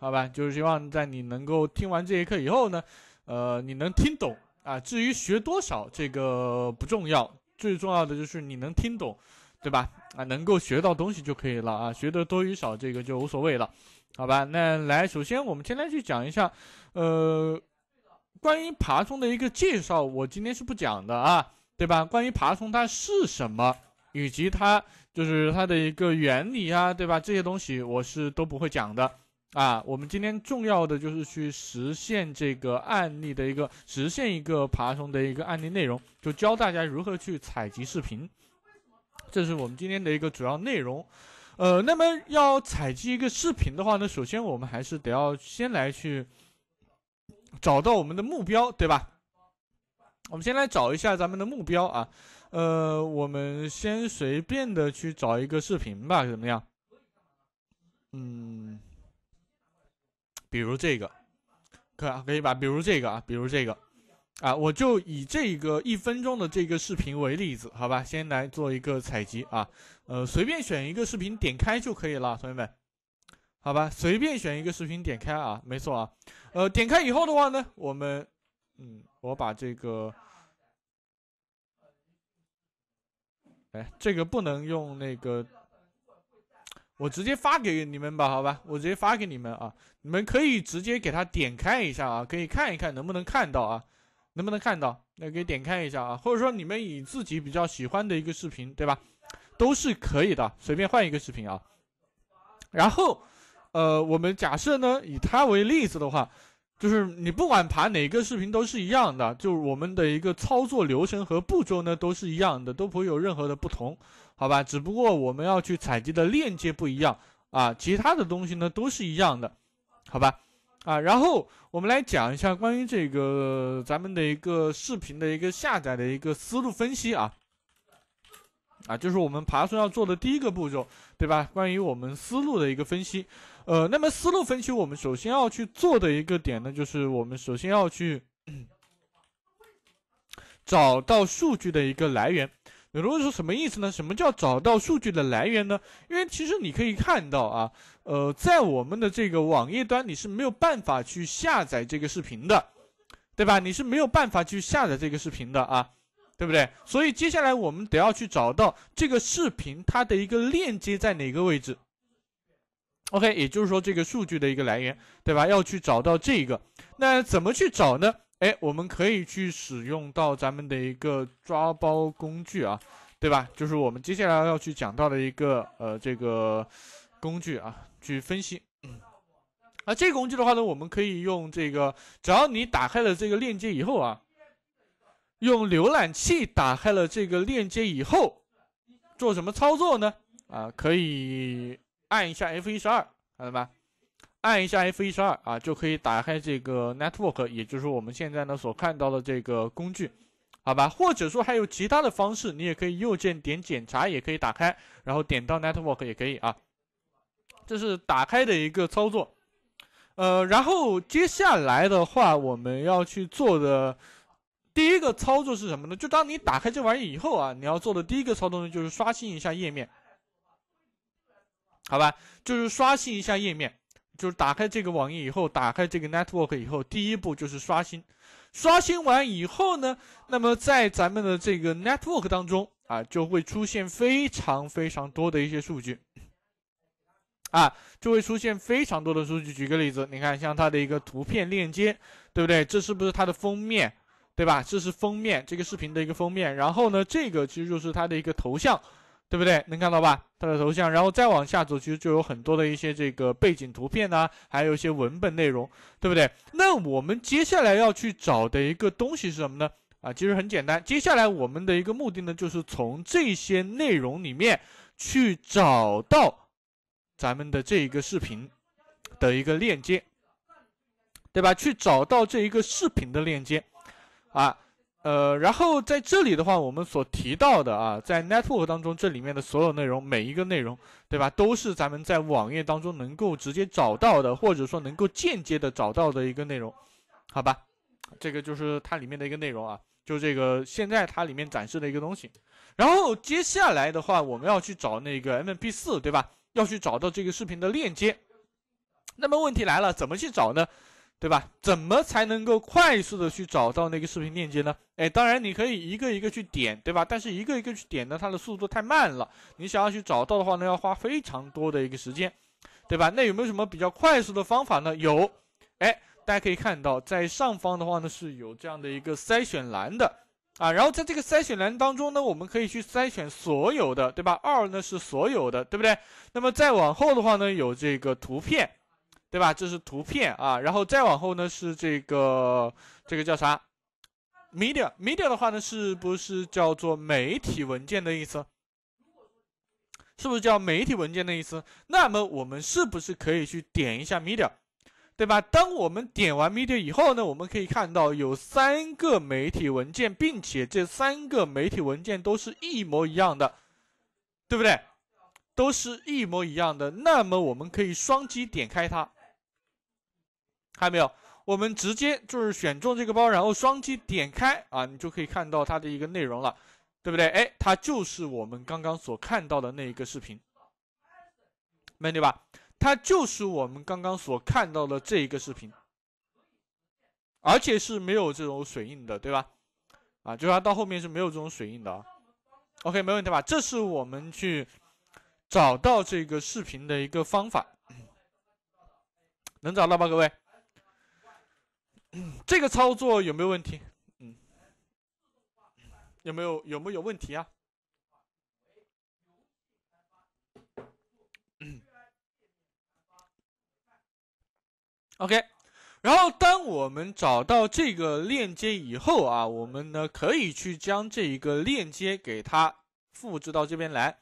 好吧，就是希望在你能够听完这节课以后呢，呃，你能听懂啊。至于学多少，这个不重要，最重要的就是你能听懂，对吧？啊，能够学到东西就可以了啊，学的多与少这个就无所谓了。好吧，那来，首先我们先来去讲一下，呃，关于爬虫的一个介绍，我今天是不讲的啊，对吧？关于爬虫它是什么，以及它。就是它的一个原理啊，对吧？这些东西我是都不会讲的啊。我们今天重要的就是去实现这个案例的一个实现一个爬虫的一个案例内容，就教大家如何去采集视频，这是我们今天的一个主要内容。呃，那么要采集一个视频的话呢，首先我们还是得要先来去找到我们的目标，对吧？我们先来找一下咱们的目标啊。呃，我们先随便的去找一个视频吧，怎么样？嗯，比如这个，可可以吧？比如这个啊，比如这个，啊，我就以这个一分钟的这个视频为例子，好吧？先来做一个采集啊，呃，随便选一个视频点开就可以了，同学们，好吧？随便选一个视频点开啊，没错啊，呃，点开以后的话呢，我们，嗯，我把这个。哎，这个不能用那个，我直接发给你们吧，好吧，我直接发给你们啊，你们可以直接给他点开一下啊，可以看一看能不能看到啊，能不能看到？那给点开一下啊，或者说你们以自己比较喜欢的一个视频，对吧？都是可以的，随便换一个视频啊。然后，呃，我们假设呢，以它为例子的话。就是你不管爬哪个视频都是一样的，就是我们的一个操作流程和步骤呢都是一样的，都不会有任何的不同，好吧？只不过我们要去采集的链接不一样啊，其他的东西呢都是一样的，好吧？啊，然后我们来讲一下关于这个咱们的一个视频的一个下载的一个思路分析啊，啊，就是我们爬树要做的第一个步骤，对吧？关于我们思路的一个分析。呃，那么思路分析，我们首先要去做的一个点呢，就是我们首先要去 找到数据的一个来源。比如说什么意思呢？什么叫找到数据的来源呢？因为其实你可以看到啊，呃，在我们的这个网页端，你是没有办法去下载这个视频的，对吧？你是没有办法去下载这个视频的啊，对不对？所以接下来我们得要去找到这个视频它的一个链接在哪个位置。OK，也就是说这个数据的一个来源，对吧？要去找到这个，那怎么去找呢？哎，我们可以去使用到咱们的一个抓包工具啊，对吧？就是我们接下来要去讲到的一个呃这个工具啊，去分析。啊，这个工具的话呢，我们可以用这个，只要你打开了这个链接以后啊，用浏览器打开了这个链接以后，做什么操作呢？啊，可以。按一下 F 一十二，看到吗？按一下 F 一十二啊，就可以打开这个 Network，也就是我们现在呢所看到的这个工具，好吧？或者说还有其他的方式，你也可以右键点检查，也可以打开，然后点到 Network 也可以啊。这是打开的一个操作。呃，然后接下来的话，我们要去做的第一个操作是什么呢？就当你打开这玩意以后啊，你要做的第一个操作呢，就是刷新一下页面。好吧，就是刷新一下页面，就是打开这个网页以后，打开这个 network 以后，第一步就是刷新。刷新完以后呢，那么在咱们的这个 network 当中啊，就会出现非常非常多的一些数据，啊，就会出现非常多的数据。举个例子，你看像它的一个图片链接，对不对？这是不是它的封面？对吧？这是封面，这个视频的一个封面。然后呢，这个其实就是它的一个头像。对不对？能看到吧？他的头像，然后再往下走，其实就有很多的一些这个背景图片啊，还有一些文本内容，对不对？那我们接下来要去找的一个东西是什么呢？啊，其实很简单。接下来我们的一个目的呢，就是从这些内容里面去找到咱们的这一个视频的一个链接，对吧？去找到这一个视频的链接，啊。呃，然后在这里的话，我们所提到的啊，在 network 当中，这里面的所有内容，每一个内容，对吧，都是咱们在网页当中能够直接找到的，或者说能够间接的找到的一个内容，好吧？这个就是它里面的一个内容啊，就这个现在它里面展示的一个东西。然后接下来的话，我们要去找那个 MP4，对吧？要去找到这个视频的链接。那么问题来了，怎么去找呢？对吧？怎么才能够快速的去找到那个视频链接呢？哎，当然你可以一个一个去点，对吧？但是一个一个去点呢，它的速度太慢了。你想要去找到的话呢，要花非常多的一个时间，对吧？那有没有什么比较快速的方法呢？有，哎，大家可以看到，在上方的话呢，是有这样的一个筛选栏的，啊，然后在这个筛选栏当中呢，我们可以去筛选所有的，对吧？二呢是所有的，对不对？那么再往后的话呢，有这个图片。对吧？这是图片啊，然后再往后呢是这个这个叫啥？media media 的话呢，是不是叫做媒体文件的意思？是不是叫媒体文件的意思？那么我们是不是可以去点一下 media，对吧？当我们点完 media 以后呢，我们可以看到有三个媒体文件，并且这三个媒体文件都是一模一样的，对不对？都是一模一样的。那么我们可以双击点开它。看没有？我们直接就是选中这个包，然后双击点开啊，你就可以看到它的一个内容了，对不对？哎，它就是我们刚刚所看到的那一个视频，没问题吧？它就是我们刚刚所看到的这一个视频，而且是没有这种水印的，对吧？啊，就是到后面是没有这种水印的。啊。OK，没问题吧？这是我们去找到这个视频的一个方法，能找到吧，各位？这个操作有没有问题？嗯，有没有有没有问题啊？嗯，OK。然后当我们找到这个链接以后啊，我们呢可以去将这一个链接给它复制到这边来。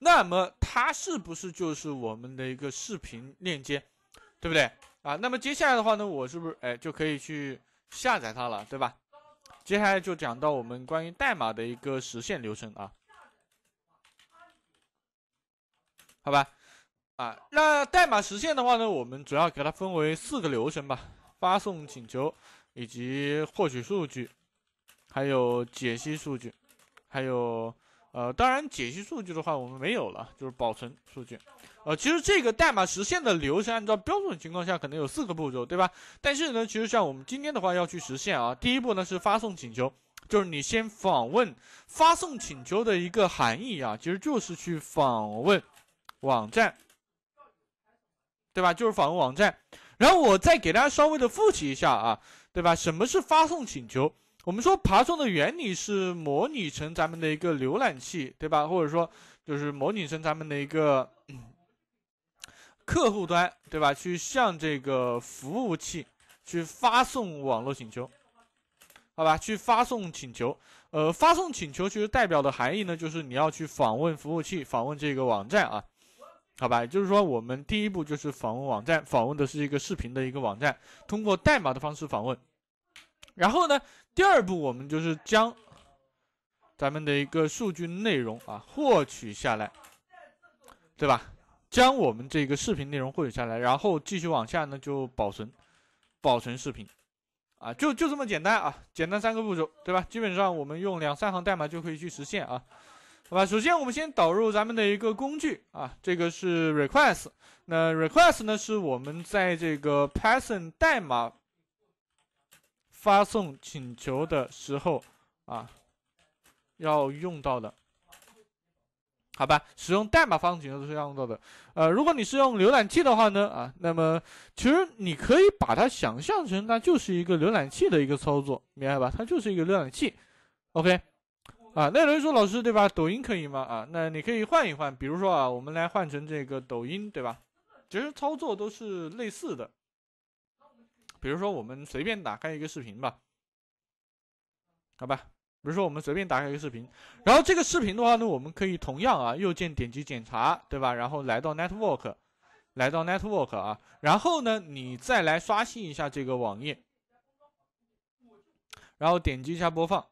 那么它是不是就是我们的一个视频链接？对不对？啊，那么接下来的话呢，我是不是哎就可以去下载它了，对吧？接下来就讲到我们关于代码的一个实现流程啊，好吧？啊，那代码实现的话呢，我们主要给它分为四个流程吧：发送请求，以及获取数据，还有解析数据，还有。呃，当然，解析数据的话我们没有了，就是保存数据。呃，其实这个代码实现的流程，按照标准情况下可能有四个步骤，对吧？但是呢，其实像我们今天的话要去实现啊，第一步呢是发送请求，就是你先访问。发送请求的一个含义啊，其实就是去访问网站，对吧？就是访问网站。然后我再给大家稍微的复习一下啊，对吧？什么是发送请求？我们说爬虫的原理是模拟成咱们的一个浏览器，对吧？或者说，就是模拟成咱们的一个客户端，对吧？去向这个服务器去发送网络请求，好吧？去发送请求，呃，发送请求其实代表的含义呢，就是你要去访问服务器，访问这个网站啊，好吧？也就是说，我们第一步就是访问网站，访问的是一个视频的一个网站，通过代码的方式访问，然后呢？第二步，我们就是将咱们的一个数据内容啊获取下来，对吧？将我们这个视频内容获取下来，然后继续往下呢就保存，保存视频，啊，就就这么简单啊，简单三个步骤，对吧？基本上我们用两三行代码就可以去实现啊，好吧？首先我们先导入咱们的一个工具啊，这个是 r e q u e s t 那 r e q u e s t 呢是我们在这个 Python 代码。发送请求的时候啊，要用到的，好吧？使用代码发送请求是用到的。呃，如果你是用浏览器的话呢，啊，那么其实你可以把它想象成它就是一个浏览器的一个操作，明白吧？它就是一个浏览器。OK，啊，那有人说老师对吧？抖音可以吗？啊，那你可以换一换，比如说啊，我们来换成这个抖音，对吧？其实操作都是类似的。比如说我们随便打开一个视频吧，好吧。比如说我们随便打开一个视频，然后这个视频的话呢，我们可以同样啊，右键点击检查，对吧？然后来到 Network，来到 Network 啊，然后呢，你再来刷新一下这个网页，然后点击一下播放，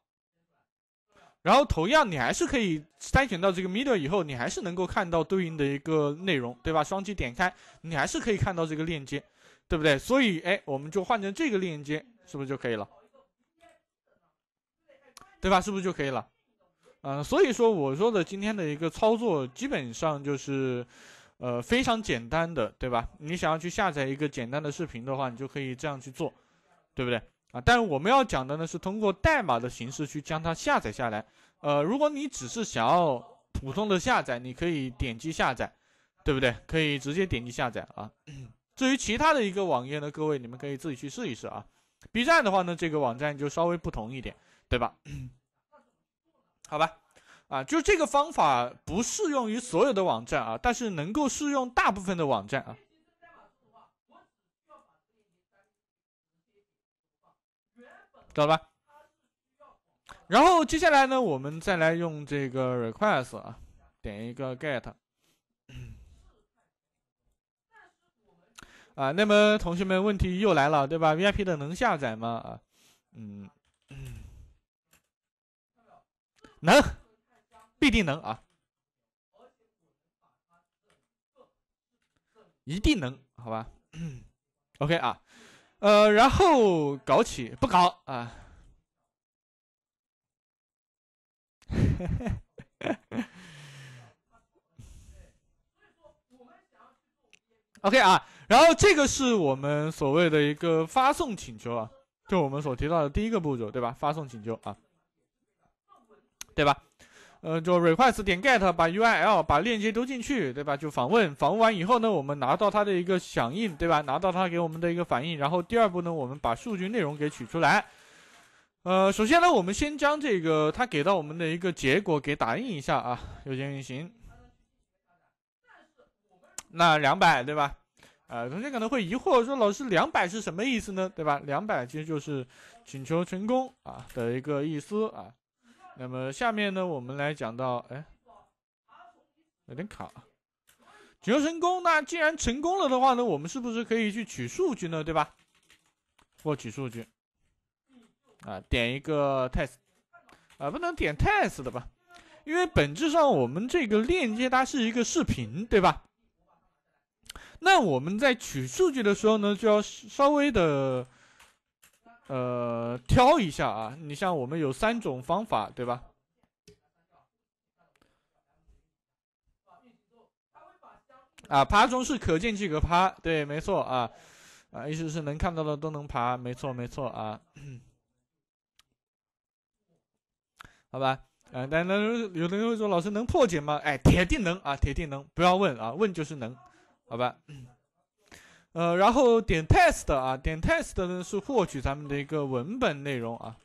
然后同样你还是可以筛选到这个 Media 以后，你还是能够看到对应的一个内容，对吧？双击点开，你还是可以看到这个链接。对不对？所以，哎，我们就换成这个链接，是不是就可以了？对吧？是不是就可以了？嗯，所以说我说的今天的一个操作，基本上就是，呃，非常简单的，对吧？你想要去下载一个简单的视频的话，你就可以这样去做，对不对？啊，但是我们要讲的呢，是通过代码的形式去将它下载下来。呃，如果你只是想要普通的下载，你可以点击下载，对不对？可以直接点击下载啊。至于其他的一个网页呢，各位你们可以自己去试一试啊。B 站的话呢，这个网站就稍微不同一点，对吧？好吧，啊，就这个方法不适用于所有的网站啊，但是能够适用大部分的网站啊。知道吧？然后接下来呢，我们再来用这个 request 啊，点一个 get。啊，那么同学们问题又来了，对吧？V I P 的能下载吗？啊，嗯，能，必定能啊，一定能，好吧？O K 啊，呃，然后搞起不搞啊？O K 啊。然后这个是我们所谓的一个发送请求啊，就我们所提到的第一个步骤，对吧？发送请求啊，对吧？呃，就 request 点 get，把 URL，把链接丢进去，对吧？就访问，访问完以后呢，我们拿到它的一个响应，对吧？拿到它给我们的一个反应，然后第二步呢，我们把数据内容给取出来。呃，首先呢，我们先将这个它给到我们的一个结果给打印一下啊，右键运行，那两百，对吧？呃，同学可能会疑惑，说老师两百是什么意思呢？对吧？两百其实就是请求成功啊的一个意思啊。那么下面呢，我们来讲到，哎，有点卡，请求成功。那既然成功了的话呢，我们是不是可以去取数据呢？对吧？获取数据，啊，点一个 test，啊，不能点 test 的吧？因为本质上我们这个链接它是一个视频，对吧？那我们在取数据的时候呢，就要稍微的，呃，挑一下啊。你像我们有三种方法，对吧？啊，爬虫是可见即可爬，对，没错啊，啊，意思是能看到的都能爬，没错，没错啊。好吧，啊，但那有的人会说，老师能破解吗？哎，铁定能啊，铁定能，不要问啊，问就是能。好吧，呃，然后点 test 啊，点 test 呢是获取咱们的一个文本内容啊，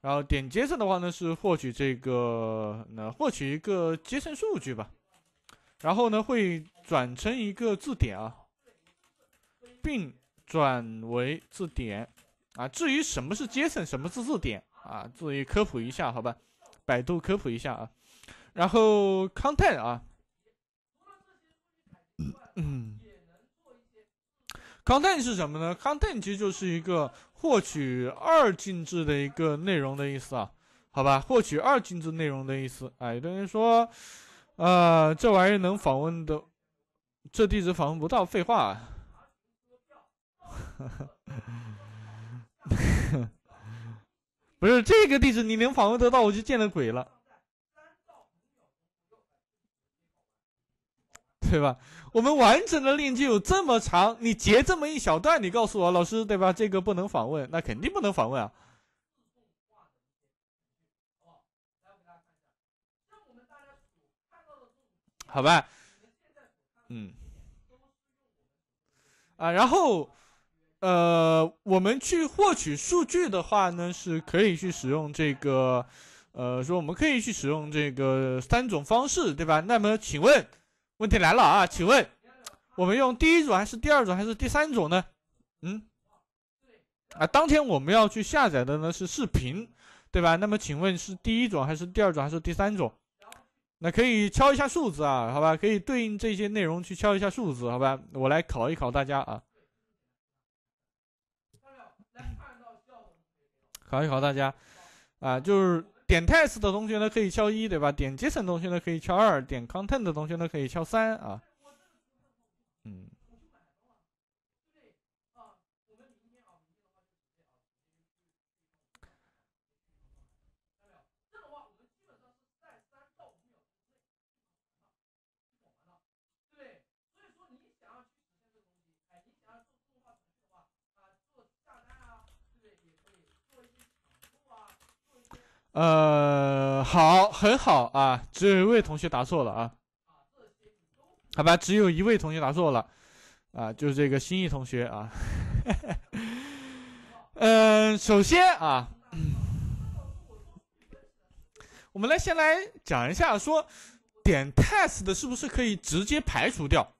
然后点 JSON 的话呢是获取这个，那获取一个 JSON 数据吧，然后呢会转成一个字典啊，并转为字典啊。至于什么是 JSON，什么是字典啊，自己科普一下好吧，百度科普一下啊，然后 content 啊。嗯，content 是什么呢？content 其实就是一个获取二进制的一个内容的意思啊，好吧，获取二进制内容的意思。哎，有的人说，呃，这玩意儿能访问的，这地址访问不到，废话。不是这个地址你能访问得到，我就见了鬼了。对吧？我们完整的链接有这么长，你截这么一小段，你告诉我，老师，对吧？这个不能访问，那肯定不能访问啊。好吧。嗯。啊，然后，呃，我们去获取数据的话呢，是可以去使用这个，呃，说我们可以去使用这个三种方式，对吧？那么，请问。问题来了啊，请问我们用第一种还是第二种还是第三种呢？嗯，啊，当天我们要去下载的呢是视频，对吧？那么请问是第一种还是第二种还是第三种？那可以敲一下数字啊，好吧，可以对应这些内容去敲一下数字，好吧？我来考一考大家啊，考一考大家啊，就是。点 test 的同学呢可以敲一对吧？点击层同学呢可以敲二，点 content 的同学呢可以敲三啊。嗯。呃，好，很好啊，只有一位同学答错了啊。好吧，只有一位同学答错了，啊，就是这个心意同学啊。嗯，首先啊，我们来先来讲一下，说点 test 的是不是可以直接排除掉？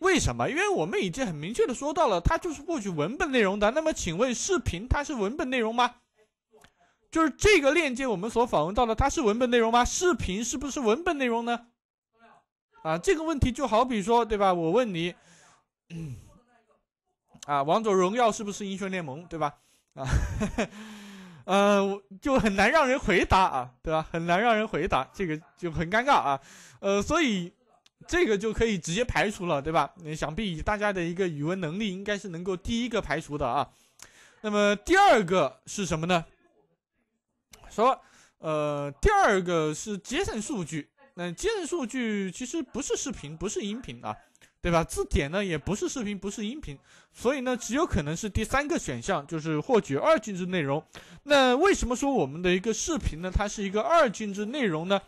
为什么？因为我们已经很明确的说到了，它就是获取文本内容的。那么，请问视频它是文本内容吗？就是这个链接我们所访问到的，它是文本内容吗？视频是不是文本内容呢？啊，这个问题就好比说，对吧？我问你，啊，王者荣耀是不是英雄联盟，对吧？啊，呃，就很难让人回答啊，对吧？很难让人回答，这个就很尴尬啊，呃，所以这个就可以直接排除了，对吧？想必以大家的一个语文能力，应该是能够第一个排除的啊。那么第二个是什么呢？说，呃，第二个是节省数据。那节省数据其实不是视频，不是音频啊，对吧？字典呢也不是视频，不是音频，所以呢，只有可能是第三个选项，就是获取二进制内容。那为什么说我们的一个视频呢，它是一个二进制内容呢？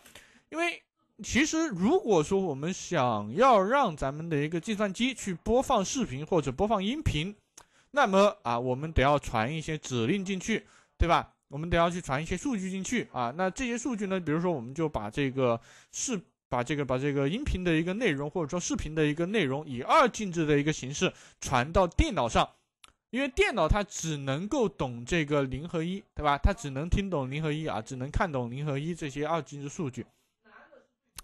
因为其实如果说我们想要让咱们的一个计算机去播放视频或者播放音频，那么啊，我们得要传一些指令进去，对吧？我们得要去传一些数据进去啊，那这些数据呢？比如说，我们就把这个视、把这个、把这个音频的一个内容，或者说视频的一个内容，以二进制的一个形式传到电脑上，因为电脑它只能够懂这个零和一，对吧？它只能听懂零和一啊，只能看懂零和一这些二进制数据，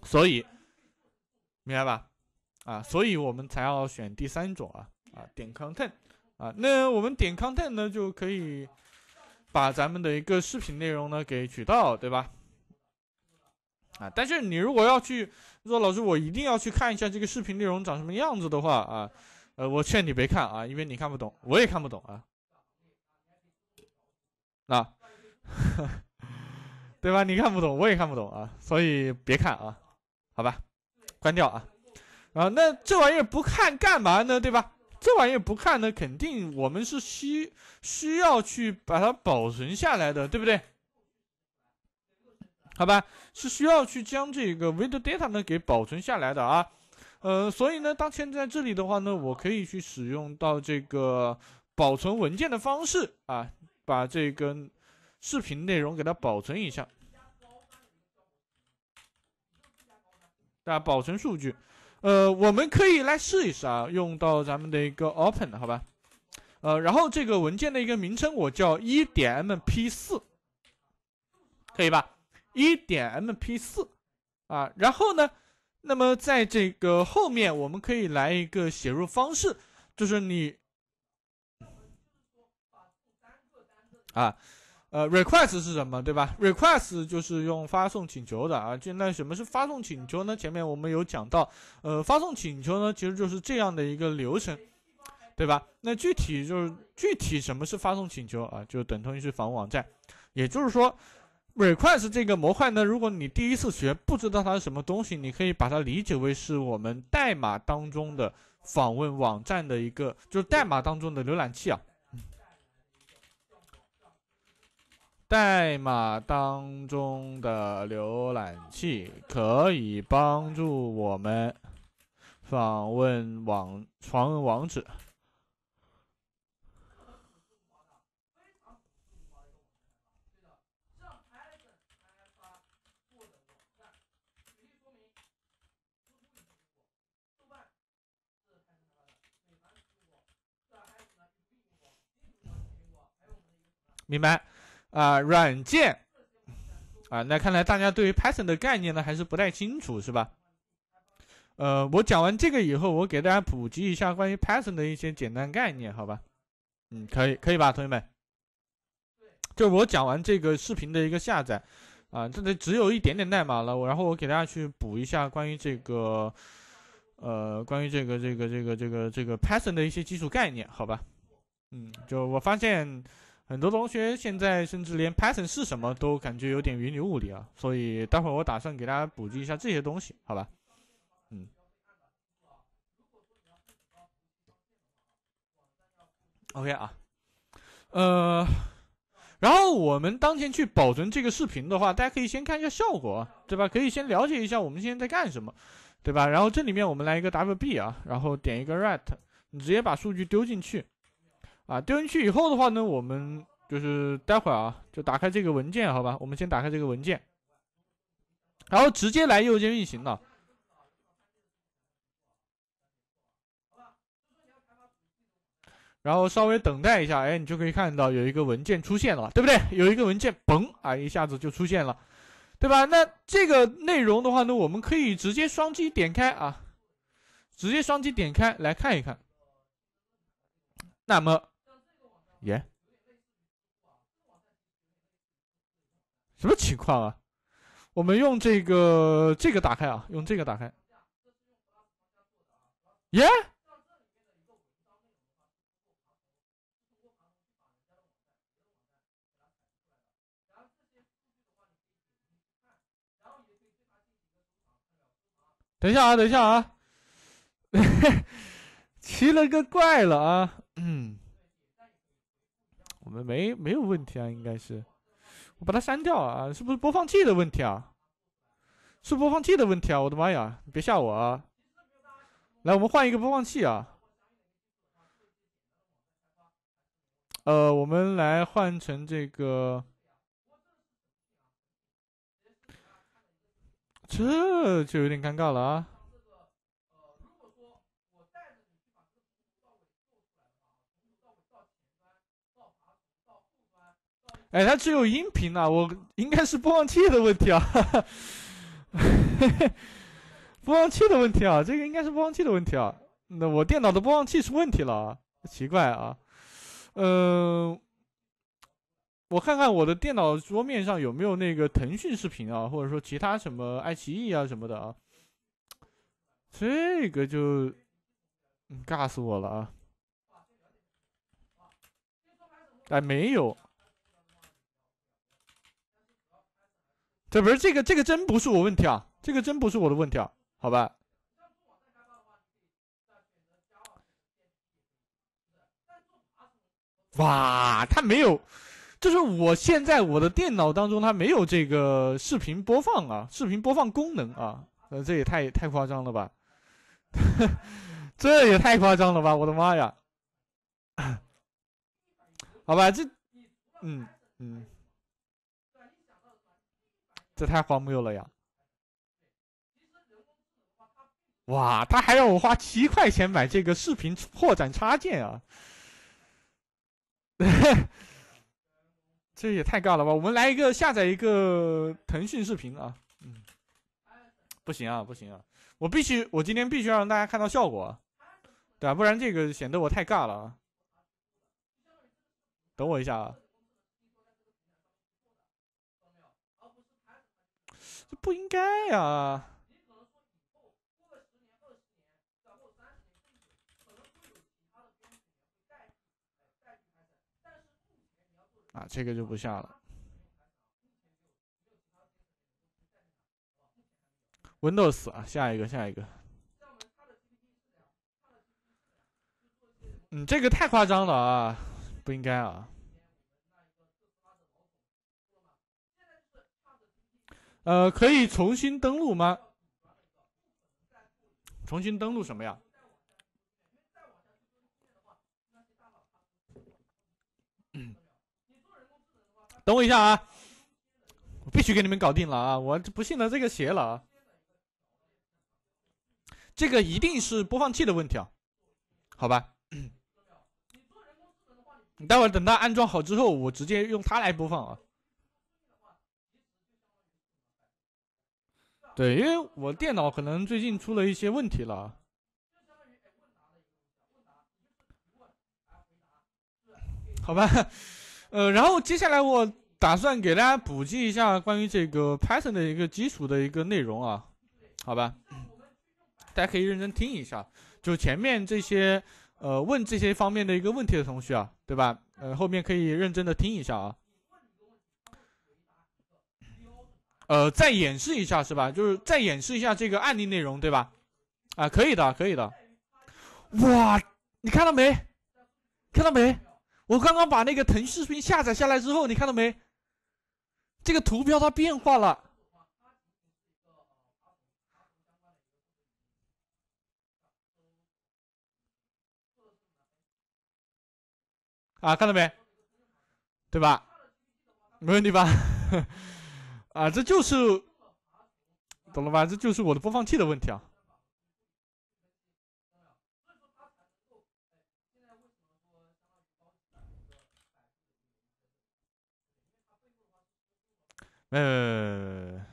所以，明白吧？啊，所以我们才要选第三种啊啊，点 content 啊，那我们点 content 呢，就可以。把咱们的一个视频内容呢给取到，对吧？啊，但是你如果要去说老师，我一定要去看一下这个视频内容长什么样子的话啊，呃，我劝你别看啊，因为你看不懂，我也看不懂啊。那，对吧？你看不懂，我也看不懂啊，所以别看啊，好吧？关掉啊。啊，那这玩意儿不看干嘛呢？对吧？这玩意儿不看呢，肯定我们是需需要去把它保存下来的，对不对？好吧，是需要去将这个 video data 呢给保存下来的啊。呃，所以呢，当前在这里的话呢，我可以去使用到这个保存文件的方式啊，把这个视频内容给它保存一下，啊，保存数据。呃，我们可以来试一试啊，用到咱们的一个 open，好吧？呃，然后这个文件的一个名称我叫一点 mp 四，可以吧？一点 mp 四，啊，然后呢，那么在这个后面，我们可以来一个写入方式，就是你啊。呃，request 是什么，对吧？request 就是用发送请求的啊。就那什么是发送请求呢？前面我们有讲到，呃，发送请求呢其实就是这样的一个流程，对吧？那具体就是具体什么是发送请求啊？就等同于是访问网站，也就是说，request 这个模块呢，如果你第一次学不知道它是什么东西，你可以把它理解为是我们代码当中的访问网站的一个，就是代码当中的浏览器啊。代码当中的浏览器可以帮助我们访问网传网址。明白。啊，软件，啊，那看来大家对于 Python 的概念呢还是不太清楚，是吧？呃，我讲完这个以后，我给大家普及一下关于 Python 的一些简单概念，好吧？嗯，可以，可以吧，同学们？就我讲完这个视频的一个下载，啊，这个只有一点点代码了，然后我给大家去补一下关于这个，呃，关于这个这个这个这个这个 Python 的一些基础概念，好吧？嗯，就我发现。很多同学现在甚至连 Python 是什么都感觉有点云里雾里啊，所以待会儿我打算给大家普及一下这些东西，好吧？嗯。OK 啊，呃，然后我们当前去保存这个视频的话，大家可以先看一下效果，对吧？可以先了解一下我们现在在干什么，对吧？然后这里面我们来一个 W B 啊，然后点一个 Write，你直接把数据丢进去。啊，丢进去以后的话呢，我们就是待会儿啊，就打开这个文件，好吧？我们先打开这个文件，然后直接来右键运行了，然后稍微等待一下，哎，你就可以看到有一个文件出现了，对不对？有一个文件，嘣啊，一下子就出现了，对吧？那这个内容的话呢，我们可以直接双击点开啊，直接双击点开来看一看，那么。耶？什么情况啊？我们用这个这个打开啊，用这个打开。耶？等一下啊，等一下啊！奇了个怪了啊，嗯。我们没没有问题啊，应该是我把它删掉啊，是不是播放器的问题啊？是播放器的问题啊！我的妈呀，别吓我啊！来，我们换一个播放器啊。呃，我们来换成这个，这就有点尴尬了啊。哎，它只有音频啊，我应该是播放器的问题啊，播放器的问题啊，这个应该是播放器的问题啊，那我电脑的播放器出问题了啊，奇怪啊，嗯，我看看我的电脑桌面上有没有那个腾讯视频啊，或者说其他什么爱奇艺啊什么的啊，这个就，嗯，尬死我了啊，哎，没有。这不是这个，这个真不是我问题啊！这个真不是我的问题，啊，好吧？哇，他没有，就是我现在我的电脑当中，他没有这个视频播放啊，视频播放功能啊，这也太太夸张了吧？这也太夸张了吧！我的妈呀！好吧，这，嗯嗯。这太荒谬了呀！哇，他还让我花七块钱买这个视频扩展插件啊！这也太尬了吧！我们来一个下载一个腾讯视频啊，嗯，不行啊，不行啊，我必须，我今天必须让大家看到效果，对啊，不然这个显得我太尬了啊！等我一下啊。不应该呀！啊，这个就不下了。Windows 啊，下一个，下一个。嗯，这个太夸张了啊，不应该啊。呃，可以重新登录吗？重新登录什么呀？等我一下啊！我必须给你们搞定了啊！我不信了这个邪了啊！这个一定是播放器的问题啊，好吧？你待会儿等它安装好之后，我直接用它来播放啊。对，因为我电脑可能最近出了一些问题了，好吧，呃，然后接下来我打算给大家普及一下关于这个 Python 的一个基础的一个内容啊，好吧，大家可以认真听一下，就前面这些呃问这些方面的一个问题的同学啊，对吧？呃，后面可以认真的听一下啊。呃，再演示一下是吧？就是再演示一下这个案例内容，对吧？啊，可以的，可以的。哇，你看到没？看到没？我刚刚把那个腾讯视频下载下来之后，你看到没？这个图标它变化了。啊，看到没？对吧？没问题吧？啊，这就是懂了吧？这就是我的播放器的问题啊！呃，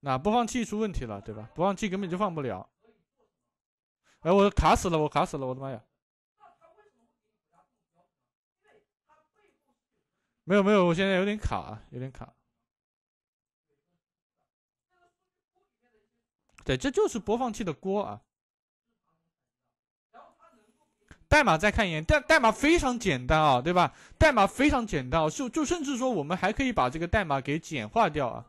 那播放器出问题了，对吧？播放器根本就放不了。哎，我卡死了，我卡死了，我的妈呀！没有没有，我现在有点卡啊，有点卡。对，这就是播放器的锅啊。代码再看一眼，代代码非常简单啊，对吧？代码非常简单，就就甚至说我们还可以把这个代码给简化掉啊。